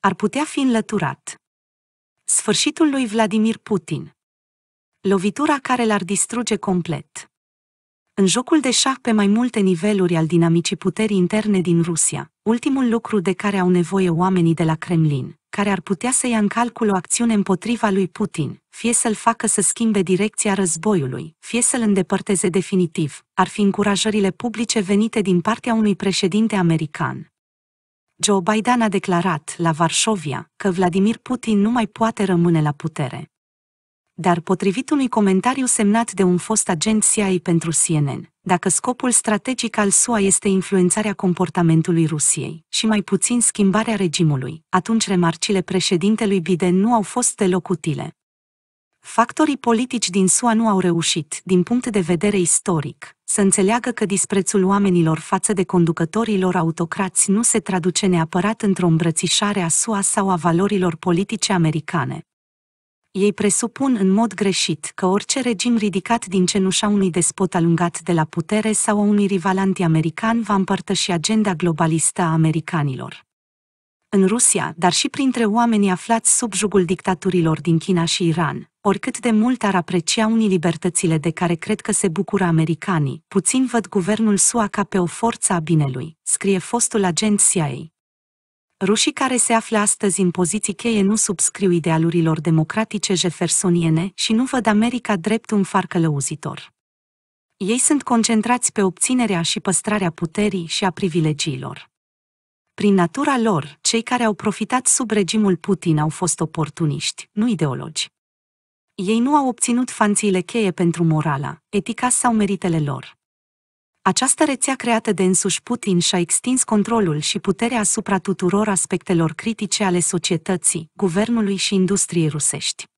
ar putea fi înlăturat. Sfârșitul lui Vladimir Putin. Lovitura care l-ar distruge complet. În jocul de șah pe mai multe niveluri al dinamicii puterii interne din Rusia, ultimul lucru de care au nevoie oamenii de la Kremlin, care ar putea să ia în calcul o acțiune împotriva lui Putin, fie să-l facă să schimbe direcția războiului, fie să-l îndepărteze definitiv, ar fi încurajările publice venite din partea unui președinte american, Joe Biden a declarat la Varșovia că Vladimir Putin nu mai poate rămâne la putere. Dar potrivit unui comentariu semnat de un fost agent CIA pentru CNN, dacă scopul strategic al SUA este influențarea comportamentului Rusiei și mai puțin schimbarea regimului, atunci remarcile președintelui Biden nu au fost deloc utile factorii politici din SUA nu au reușit, din punct de vedere istoric, să înțeleagă că disprețul oamenilor față de conducătorilor autocrați nu se traduce neapărat într-o îmbrățișare a SUA sau a valorilor politice americane. Ei presupun în mod greșit că orice regim ridicat din cenușa unui despot alungat de la putere sau a unui rival anti-american va împărtăși agenda globalistă a americanilor în Rusia, dar și printre oamenii aflați sub jugul dictaturilor din China și Iran, oricât de mult ar aprecia unii libertățile de care cred că se bucură americanii, puțin văd guvernul SUA ca pe o forță a binelui, scrie fostul agent CIA. Rușii care se află astăzi în poziții cheie nu subscriu idealurilor democratice jeffersoniene și nu văd America drept un far călăuzitor. Ei sunt concentrați pe obținerea și păstrarea puterii și a privilegiilor. Prin natura lor, cei care au profitat sub regimul Putin au fost oportuniști, nu ideologi. Ei nu au obținut fanțiile cheie pentru morala, etica sau meritele lor. Această rețea creată de însuși Putin și-a extins controlul și puterea asupra tuturor aspectelor critice ale societății, guvernului și industriei rusești.